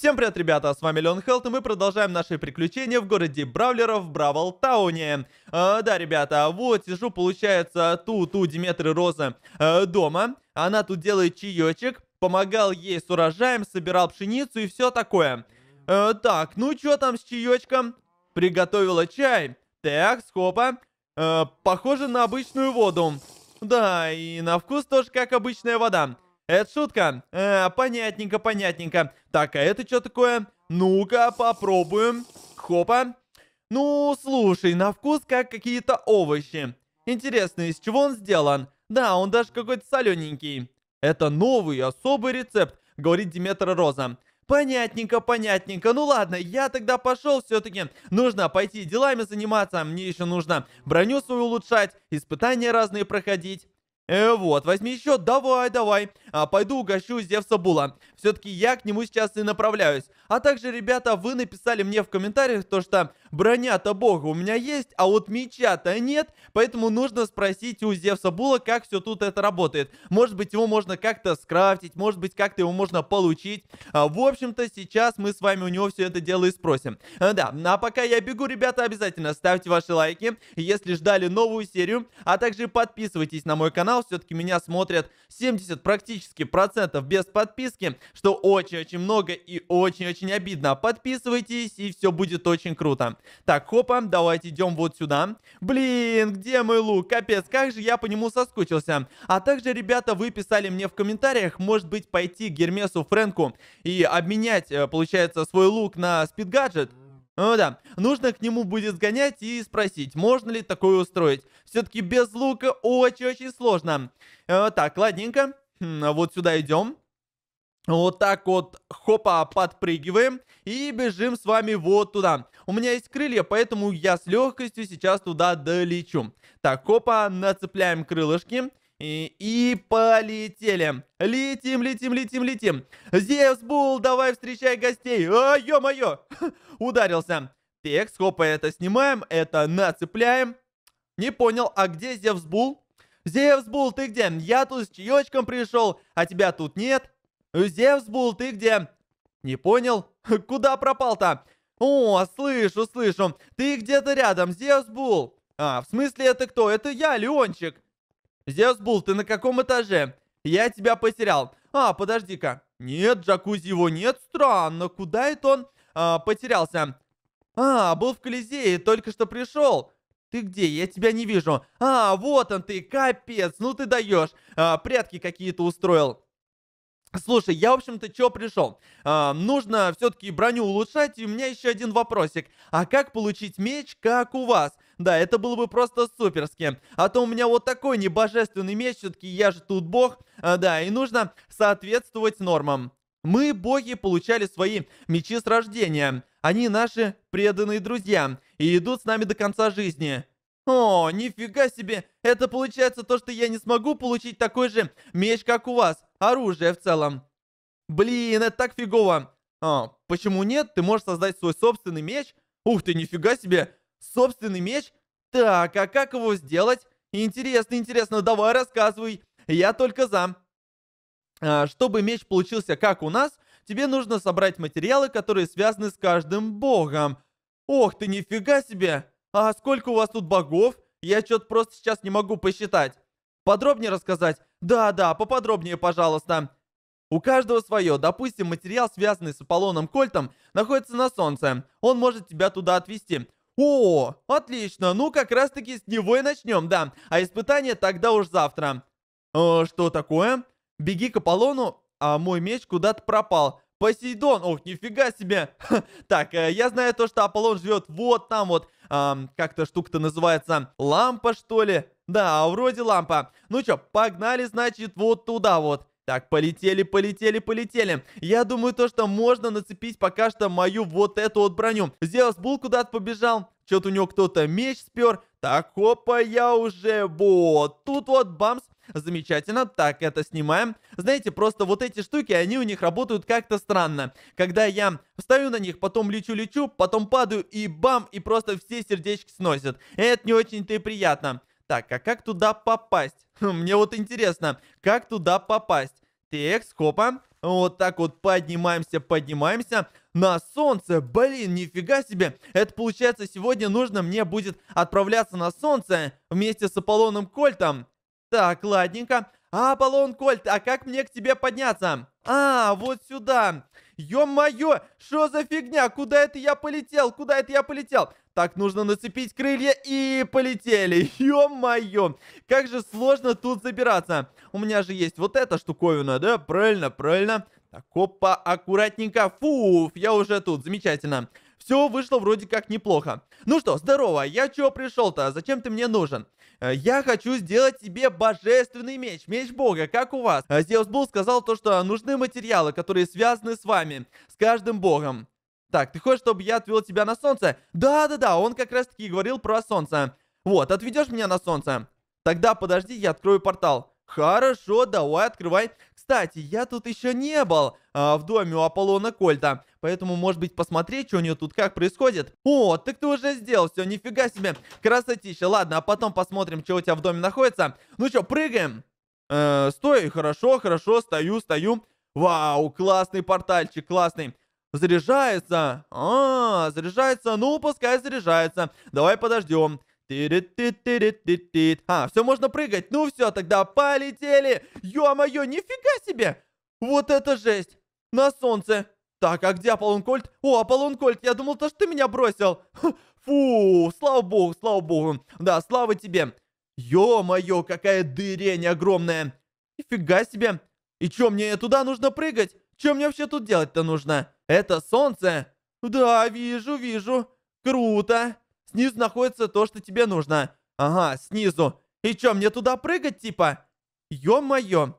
Всем привет, ребята, с вами Леон Хелт, и мы продолжаем наши приключения в городе Бравлеров в Бравл-тауне. Э, да, ребята, вот сижу, получается, тут у Диметры Роза э, дома. Она тут делает чаечек, помогал ей с урожаем, собирал пшеницу и все такое. Э, так, ну что там с чаечком? Приготовила чай. Так, скопа. Э, а, похоже на обычную воду. Да, и на вкус тоже как обычная вода. Это шутка. Э, понятненько, понятненько. Так, а это что такое? Ну-ка, попробуем. Хопа. Ну, слушай, на вкус как какие-то овощи. Интересно, из чего он сделан? Да, он даже какой-то солененький. Это новый, особый рецепт, говорит Диметра Роза. Понятненько, понятненько. Ну ладно, я тогда пошел все-таки. Нужно пойти делами заниматься. Мне еще нужно броню свою улучшать, испытания разные проходить. Э, вот, возьми еще. Давай, давай а, пойду угощу Зевса Була. Все-таки я к нему сейчас и направляюсь. А также, ребята, вы написали мне в комментариях то, что броня-то бога у меня есть, а вот меча-то нет, поэтому нужно спросить у Зевса Була, как все тут это работает. Может быть, его можно как-то скрафтить, может быть, как-то его можно получить. А, в общем-то, сейчас мы с вами у него все это дело и спросим. А, да, а пока я бегу, ребята, обязательно ставьте ваши лайки, если ждали новую серию, а также подписывайтесь на мой канал, все-таки меня смотрят 70 практически практически процентов без подписки, что очень-очень много и очень-очень обидно. Подписывайтесь, и все будет очень круто. Так, хопа, давайте идем вот сюда. Блин, где мой лук? Капец, как же я по нему соскучился. А также, ребята, вы писали мне в комментариях, может быть, пойти к Гермесу Фрэнку и обменять, э, получается, свой лук на спидгаджет. Ну да, нужно к нему будет сгонять и спросить, можно ли такое устроить. Все-таки без лука очень-очень сложно. Э, так, ладненько. А вот сюда идем. Вот так вот, хопа, подпрыгиваем и бежим с вами вот туда. У меня есть крылья, поэтому я с легкостью сейчас туда долечу. Так, хопа, нацепляем крылышки. И, и полетели. Летим, летим, летим, летим. Зевс Бул, давай встречай гостей. А, ё-моё, ударился. Текст, хопа, это снимаем, это нацепляем. Не понял, а где Зевс Бул? Зевс ты где? Я тут с чаечком пришел, а тебя тут нет. Зевс ты где? Не понял? Куда пропал-то? О, слышу, слышу. Ты где-то рядом, Зевс А, в смысле это кто? Это я, Леончик. Зевс ты на каком этаже? Я тебя потерял. А, подожди-ка. Нет, джакузи его нет. Странно, куда это он а, потерялся? А, был в Колизее, только что пришел. «Ты где? Я тебя не вижу!» «А, вот он ты! Капец! Ну ты даешь! А, прятки какие-то устроил!» Слушай, я, в общем-то, чё пришел? А, нужно все-таки броню улучшать, и у меня еще один вопросик. А как получить меч, как у вас? Да, это было бы просто суперски. А то у меня вот такой небожественный меч, все-таки я же тут бог. А, да, и нужно соответствовать нормам. Мы, боги, получали свои мечи с рождения. Они наши преданные друзья и идут с нами до конца жизни. О, нифига себе! Это получается то, что я не смогу получить такой же меч, как у вас. Оружие в целом. Блин, это так фигово. А, почему нет? Ты можешь создать свой собственный меч? Ух ты, нифига себе! Собственный меч? Так, а как его сделать? Интересно, интересно, давай рассказывай. Я только за. А, чтобы меч получился как у нас, тебе нужно собрать материалы, которые связаны с каждым богом. Ох ты, нифига себе! А сколько у вас тут богов? Я что-то просто сейчас не могу посчитать. Подробнее рассказать? Да-да, поподробнее, пожалуйста. У каждого свое. Допустим, материал, связанный с Аполлоном Кольтом, находится на Солнце. Он может тебя туда отвезти. О, отлично. Ну, как раз-таки с него и начнем, да. А испытание тогда уж завтра. Э, что такое? Беги к Аполлону, а мой меч куда-то пропал. Посейдон, ох, нифига себе. так, э, я знаю то, что Аполлон живет вот там вот. Эм, Как-то штука-то называется лампа, что ли? Да, а вроде лампа. Ну чё, погнали, значит, вот туда вот. Так, полетели, полетели, полетели. Я думаю, то, что можно нацепить пока что мою вот эту вот броню. Зеус Бул куда-то побежал. Что-то у него кто-то меч спер. Так, опа, я уже вот. Тут вот бамс. Замечательно. Так, это снимаем. Знаете, просто вот эти штуки, они у них работают как-то странно. Когда я встаю на них, потом лечу-лечу, потом падаю и бам, и просто все сердечки сносят. Это не очень-то и приятно. Так, а как туда попасть? Мне вот интересно, как туда попасть? Так, скопа. Вот так вот поднимаемся, поднимаемся на солнце. Блин, нифига себе. Это получается, сегодня нужно мне будет отправляться на солнце вместе с Аполлоном Кольтом. Так, ладненько. А, Аполлон Кольт, а как мне к тебе подняться? А, вот сюда. Ё-моё, что за фигня? Куда это я полетел? Куда это я полетел? Так, нужно нацепить крылья и полетели. Ё-моё, как же сложно тут забираться. У меня же есть вот эта штуковина, да? Правильно, правильно. Так, опа, аккуратненько. Фуф, я уже тут, замечательно. Все вышло вроде как неплохо. Ну что, здорово, я чего пришел-то? Зачем ты мне нужен? Э, я хочу сделать тебе божественный меч, меч бога, как у вас. Э, Зевс Бул сказал то, что нужны материалы, которые связаны с вами, с каждым богом. Так, ты хочешь, чтобы я отвел тебя на солнце? Да-да-да, он как раз таки говорил про солнце. Вот, отведешь меня на солнце? Тогда подожди, я открою портал. Хорошо, давай открывай. Кстати, я тут еще не был а, в доме у Аполлона Кольта. Поэтому, может быть, посмотреть, что у нее тут как происходит. О, так ты уже сделал все, нифига себе. Красотища. Ладно, а потом посмотрим, что у тебя в доме находится. Ну что, прыгаем? Э, стой, хорошо, хорошо, стою, стою. Вау, классный портальчик, классный. Заряжается. А, заряжается. Ну, пускай заряжается. Давай подождем. А, все, можно прыгать. Ну все, тогда полетели. Ё-моё, нифига себе. Вот это жесть. На солнце. Так, а где Аполлон Кольт? О, Аполлон Кольт, я думал, то что ты меня бросил. Фу, слава богу, слава богу. Да, слава тебе. Ё-моё, какая дырень огромная. Нифига себе. И чё, мне туда нужно прыгать? Чё мне вообще тут делать-то нужно? Это солнце? Да, вижу, вижу. Круто. Снизу находится то, что тебе нужно. Ага, снизу. И чё, мне туда прыгать, типа? Ё-моё.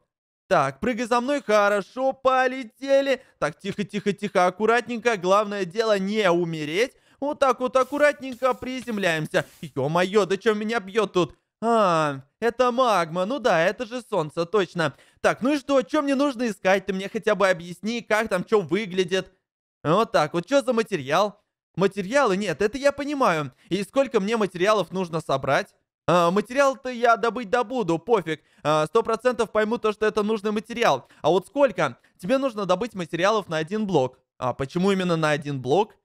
Так, прыгай за мной, хорошо, полетели. Так, тихо-тихо-тихо, аккуратненько. Главное дело не умереть. Вот так вот аккуратненько приземляемся. Ё-моё, да чё меня бьет тут? А, это магма. Ну да, это же солнце, точно. Так, ну и что, чё мне нужно искать? Ты мне хотя бы объясни, как там чё выглядит. Вот так вот, чё за материал? Материалы нет, это я понимаю. И сколько мне материалов нужно собрать? А, материал-то я добыть добуду, пофиг. А, сто процентов пойму то, что это нужный материал. А вот сколько? Тебе нужно добыть материалов на один блок. А почему именно на один блок?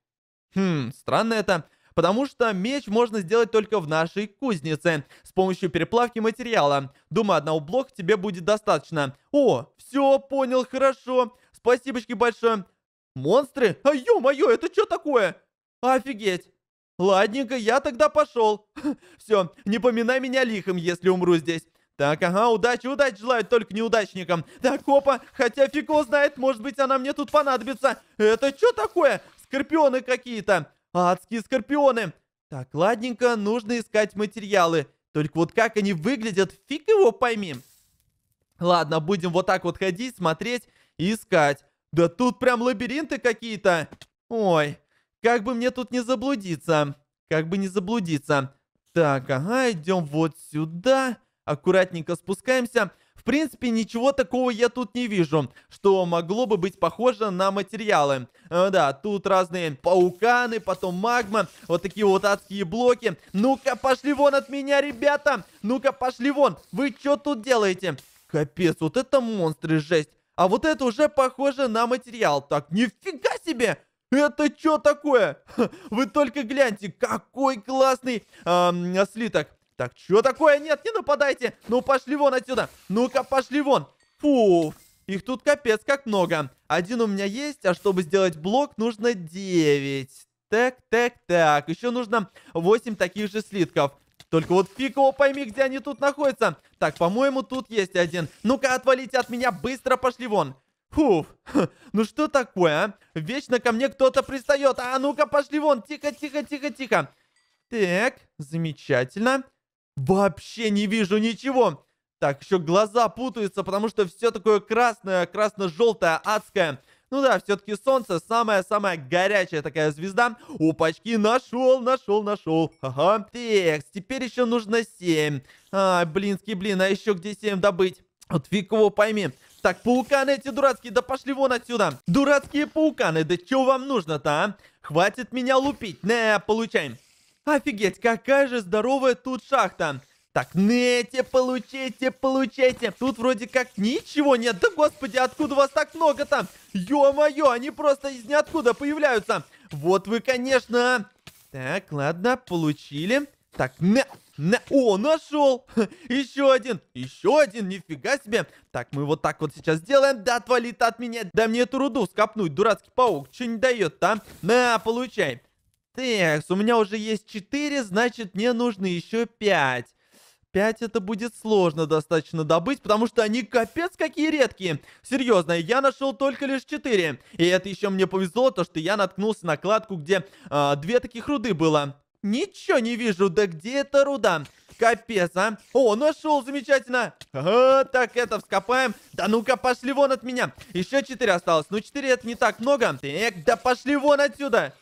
Хм, странно это. Потому что меч можно сделать только в нашей кузнице. С помощью переплавки материала. Думаю, одного блока тебе будет достаточно. О, все, понял, хорошо. Спасибочки большое. Монстры? А ё-моё, это что такое? Офигеть! Ладненько, я тогда пошел. Все, не поминай меня лихом, если умру здесь. Так, ага, удачи, удачи желают только неудачникам. Так, опа, хотя фиг его знает, может быть, она мне тут понадобится. Это что такое? Скорпионы какие-то. Адские скорпионы. Так, ладненько, нужно искать материалы. Только вот как они выглядят, фиг его пойми. Ладно, будем вот так вот ходить, смотреть и искать. Да тут прям лабиринты какие-то. Ой, как бы мне тут не заблудиться? Как бы не заблудиться? Так, ага, идем вот сюда. Аккуратненько спускаемся. В принципе, ничего такого я тут не вижу, что могло бы быть похоже на материалы. Э, да, тут разные пауканы, потом магма, вот такие вот адские блоки. Ну-ка, пошли вон от меня, ребята! Ну-ка, пошли вон! Вы что тут делаете? Капец, вот это монстры, жесть. А вот это уже похоже на материал. Так, нифига себе! Это что такое? Вы только гляньте, какой классный эм, слиток. Так, что такое? Нет, не нападайте. Ну, пошли вон отсюда. Ну-ка, пошли вон. Фу, их тут капец как много. Один у меня есть, а чтобы сделать блок, нужно 9. Так, так, так. Еще нужно 8 таких же слитков. Только вот фиг его пойми, где они тут находятся. Так, по-моему, тут есть один. Ну-ка, отвалите от меня, быстро пошли вон. Фуф, ну что такое, а? Вечно ко мне кто-то пристает. А ну-ка, пошли вон. Тихо, тихо, тихо, тихо. Так, замечательно. Вообще не вижу ничего. Так, еще глаза путаются, потому что все такое красное, красно-желтое, адское. Ну да, все-таки солнце самая-самая горячая такая звезда. Опачки, нашел, нашел, нашел. Ага. Так, теперь еще нужно 7. А, блинский блин, а еще где 7 добыть? Вот фиг его пойми. Так, пауканы эти дурацкие, да пошли вон отсюда. Дурацкие пауканы, да чё вам нужно-то, а? Хватит меня лупить. Не, получаем. Офигеть, какая же здоровая тут шахта. Так, нете, получайте, получайте. Тут вроде как ничего нет. Да господи, откуда вас так много-то? Ё-моё, они просто из ниоткуда появляются. Вот вы, конечно. А. Так, ладно, получили. Так, на, на... О, нашел! Еще один! Еще один! Нифига себе! Так, мы вот так вот сейчас сделаем. Да, отвалит от меня! Дай мне эту руду скопнуть, дурацкий паук. Что не дает там? На, получай. Так, у меня уже есть 4, значит, мне нужно еще 5. 5 это будет сложно достаточно добыть, потому что они капец какие редкие. Серьезно, я нашел только лишь 4. И это еще мне повезло, то что я наткнулся на кладку, где а, две таких руды было. Ничего не вижу, да где эта руда? Капец, а? О, нашел, замечательно. Ага, так, это вскопаем. Да ну-ка, пошли вон от меня. Еще четыре осталось. Ну, четыре это не так много. Так, да пошли вон отсюда.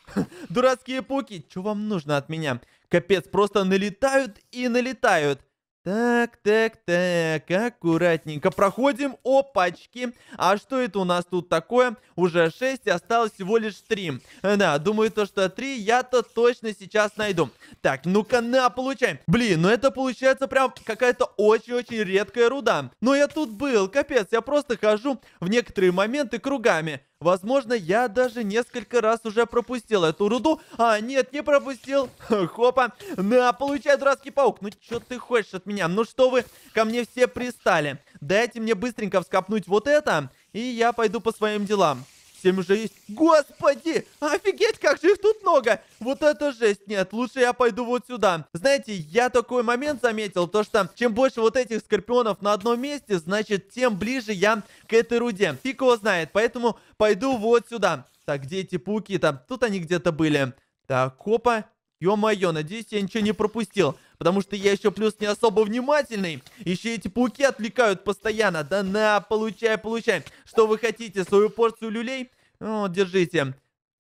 Дурацкие пуки, что вам нужно от меня? Капец, просто налетают и налетают. Так, так, так, аккуратненько проходим. Опачки. А что это у нас тут такое? Уже 6, осталось всего лишь 3. Э, да, думаю, то, что 3 я-то точно сейчас найду. Так, ну-ка, на, получаем. Блин, ну это получается прям какая-то очень-очень редкая руда. Но я тут был, капец, я просто хожу в некоторые моменты кругами. Возможно, я даже несколько раз уже пропустил эту руду. А, нет, не пропустил. Хопа. На, ну, получай, дурацкий паук. Ну, что ты хочешь от меня? Ну, что вы ко мне все пристали? Дайте мне быстренько вскопнуть вот это, и я пойду по своим делам. 7 уже есть. Господи! Офигеть, как же их тут много! Вот это жесть! Нет, лучше я пойду вот сюда. Знаете, я такой момент заметил, то что чем больше вот этих скорпионов на одном месте, значит, тем ближе я к этой руде. Фиг его знает, поэтому пойду вот сюда. Так, где эти пауки-то? Тут они где-то были. Так, опа. Ё-моё, надеюсь, я ничего не пропустил. Потому что я еще плюс не особо внимательный. Еще эти пауки отвлекают постоянно. Да на, получай, получай. Что вы хотите? Свою порцию люлей? О, держите.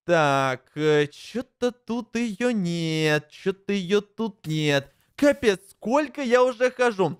Так, э, что-то тут ее нет. Что-то ее тут нет. Капец, сколько я уже хожу.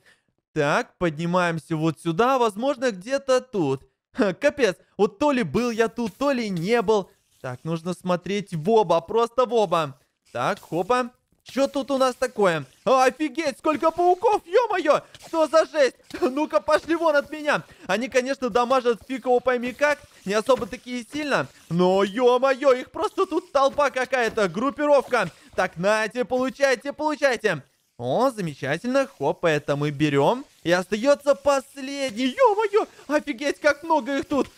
Так, поднимаемся вот сюда. Возможно, где-то тут. Ха, капец, вот то ли был я тут, то ли не был. Так, нужно смотреть в оба, просто в оба. Так, хопа. Что тут у нас такое? Офигеть, сколько пауков, ё-моё! Что за жесть? Ну-ка, пошли вон от меня! Они, конечно, дамажат фиг его пойми как, не особо такие сильно, но ё-моё, их просто тут толпа какая-то, группировка! Так, нате, получайте, получайте! О, замечательно, хоп, это мы берем. И остается последний. Ё-моё, офигеть, как много их тут.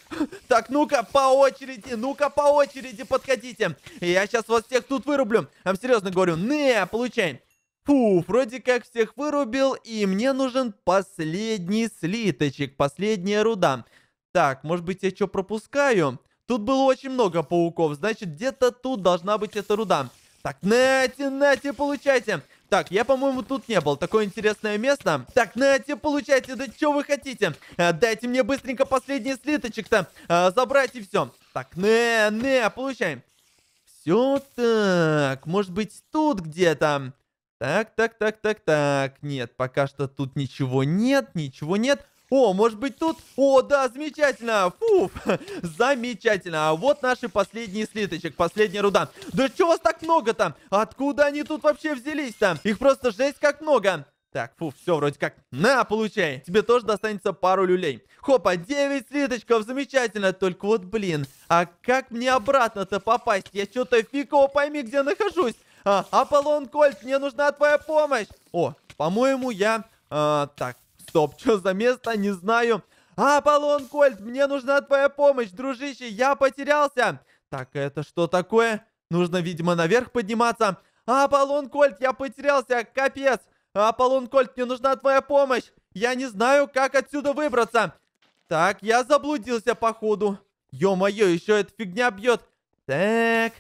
Так, ну-ка, по очереди, ну-ка, по очереди подходите. Я сейчас вас всех тут вырублю. Вам серьезно говорю, не, получай. Фу, вроде как всех вырубил, и мне нужен последний слиточек, последняя руда. Так, может быть, я что пропускаю? Тут было очень много пауков, значит, где-то тут должна быть эта руда. Так, нате, нате, получайте. Так, я, по-моему, тут не был. Такое интересное место. Так, нате, ну, получайте. Да что вы хотите? Э, дайте мне быстренько последний слиточек-то. Э, забрать и все. Так, не, ну, э, не, ну, получаем. Все так. Может быть, тут где-то. Так, так, так, так, так. Нет, пока что тут ничего нет, ничего нет. О, может быть тут? О, да, замечательно. фуф, замечательно. А вот наши последние слиточек, последняя руда. Да что вас так много там? Откуда они тут вообще взялись там? Их просто жесть как много. Так, фу, все вроде как. На, получай. Тебе тоже достанется пару люлей. Хопа, 9 слиточков, замечательно. Только вот, блин, а как мне обратно-то попасть? Я что-то фиг пойми, где нахожусь. А, Аполлон Кольт, мне нужна твоя помощь. О, по-моему, я... А, так, стоп, что за место, не знаю. Аполлон Кольт, мне нужна твоя помощь, дружище, я потерялся. Так, это что такое? Нужно, видимо, наверх подниматься. Аполлон Кольт, я потерялся, капец. Аполлон Кольт, мне нужна твоя помощь. Я не знаю, как отсюда выбраться. Так, я заблудился, походу. Ё-моё, еще эта фигня бьет. Так,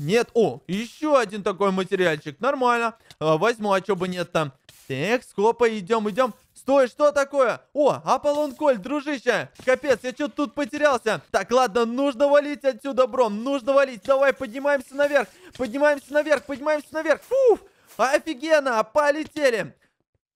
нет, о, еще один такой материальчик, нормально. А, возьму, а чё бы нет там. Так, хопа, идем, идем. Стой, что такое? О, Аполлон Коль, дружище. Капец, я что-то тут потерялся. Так, ладно, нужно валить отсюда, Бром. Нужно валить. Давай, поднимаемся наверх. Поднимаемся наверх, поднимаемся наверх. Фуф, офигенно, полетели.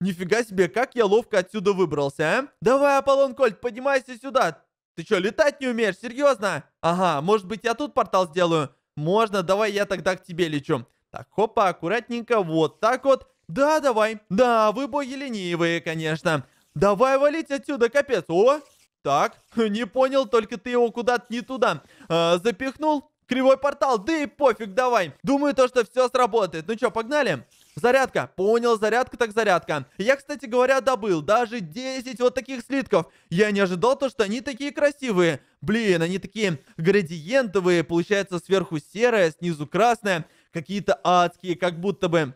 Нифига себе, как я ловко отсюда выбрался, а? Давай, Аполлон Коль, поднимайся сюда. Ты что, летать не умеешь? Серьезно? Ага, может быть, я тут портал сделаю? Можно, давай я тогда к тебе лечу. Так, хопа, аккуратненько, вот так вот. Да, давай. Да, вы боги ленивые, конечно. Давай валить отсюда, капец. О, так, не понял, только ты его куда-то не туда э, запихнул. Кривой портал, да и пофиг, давай. Думаю, то, что все сработает. Ну что, погнали? Зарядка. Понял, зарядка так зарядка. Я, кстати говоря, добыл даже 10 вот таких слитков. Я не ожидал то, что они такие красивые. Блин, они такие градиентовые. Получается, сверху серая, снизу красная. Какие-то адские, как будто бы...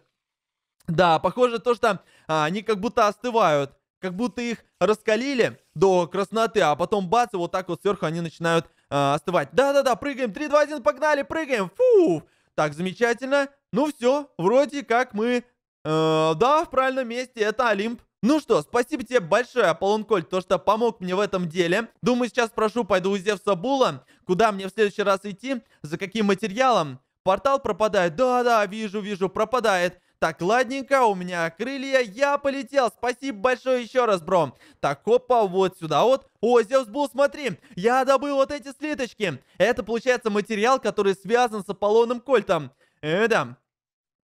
Да, похоже то, что а, они как будто остывают. Как будто их раскалили до красноты, а потом бац, и вот так вот сверху они начинают а, остывать. Да-да-да, прыгаем. 3, 2, 1, погнали, прыгаем. Фу! Так, замечательно. Ну все, вроде как мы... Э, да, в правильном месте, это Олимп. Ну что, спасибо тебе большое, Аполлон то, что помог мне в этом деле. Думаю, сейчас прошу, пойду у Зевса Була, куда мне в следующий раз идти, за каким материалом. Портал пропадает. Да-да, вижу, вижу, пропадает. Так, ладненько, у меня крылья, я полетел. Спасибо большое еще раз, бро. Так, опа, вот сюда вот. О, Зевсбул, смотри, я добыл вот эти слиточки. Это, получается, материал, который связан с Аполлоном Кольтом. Э, да.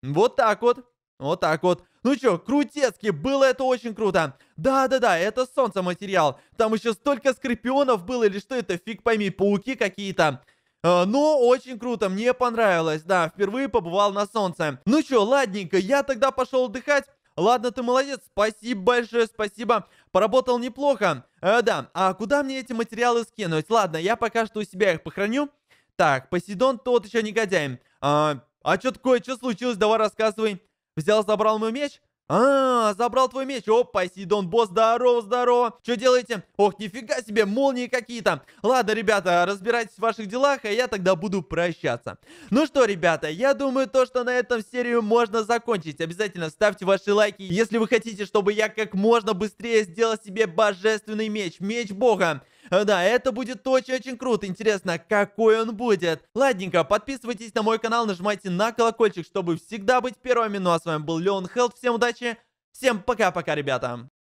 Вот так вот. Вот так вот. Ну чё, крутецки, было это очень круто. Да-да-да, это солнце материал. Там еще столько скорпионов было, или что это, фиг пойми, пауки какие-то. Э, Но ну, очень круто, мне понравилось. Да, впервые побывал на солнце. Ну чё, ладненько, я тогда пошел отдыхать. Ладно, ты молодец, спасибо большое, спасибо. Поработал неплохо. Э, да, а куда мне эти материалы скинуть? Ладно, я пока что у себя их похороню. Так, Посейдон тот еще негодяй. Э, а, а что такое, что случилось, давай рассказывай. Взял, забрал мой меч? А, забрал твой меч. О, Посейдон, босс, здорово, здорово. Что делаете? Ох, нифига себе, молнии какие-то. Ладно, ребята, разбирайтесь в ваших делах, а я тогда буду прощаться. Ну что, ребята, я думаю, то, что на этом серию можно закончить. Обязательно ставьте ваши лайки, если вы хотите, чтобы я как можно быстрее сделал себе божественный меч. Меч бога. Э, да, это будет очень-очень круто. Интересно, какой он будет. Ладненько, подписывайтесь на мой канал, нажимайте на колокольчик, чтобы всегда быть первыми. Ну а с вами был Леон Хелп. Всем удачи. Всем пока-пока, ребята.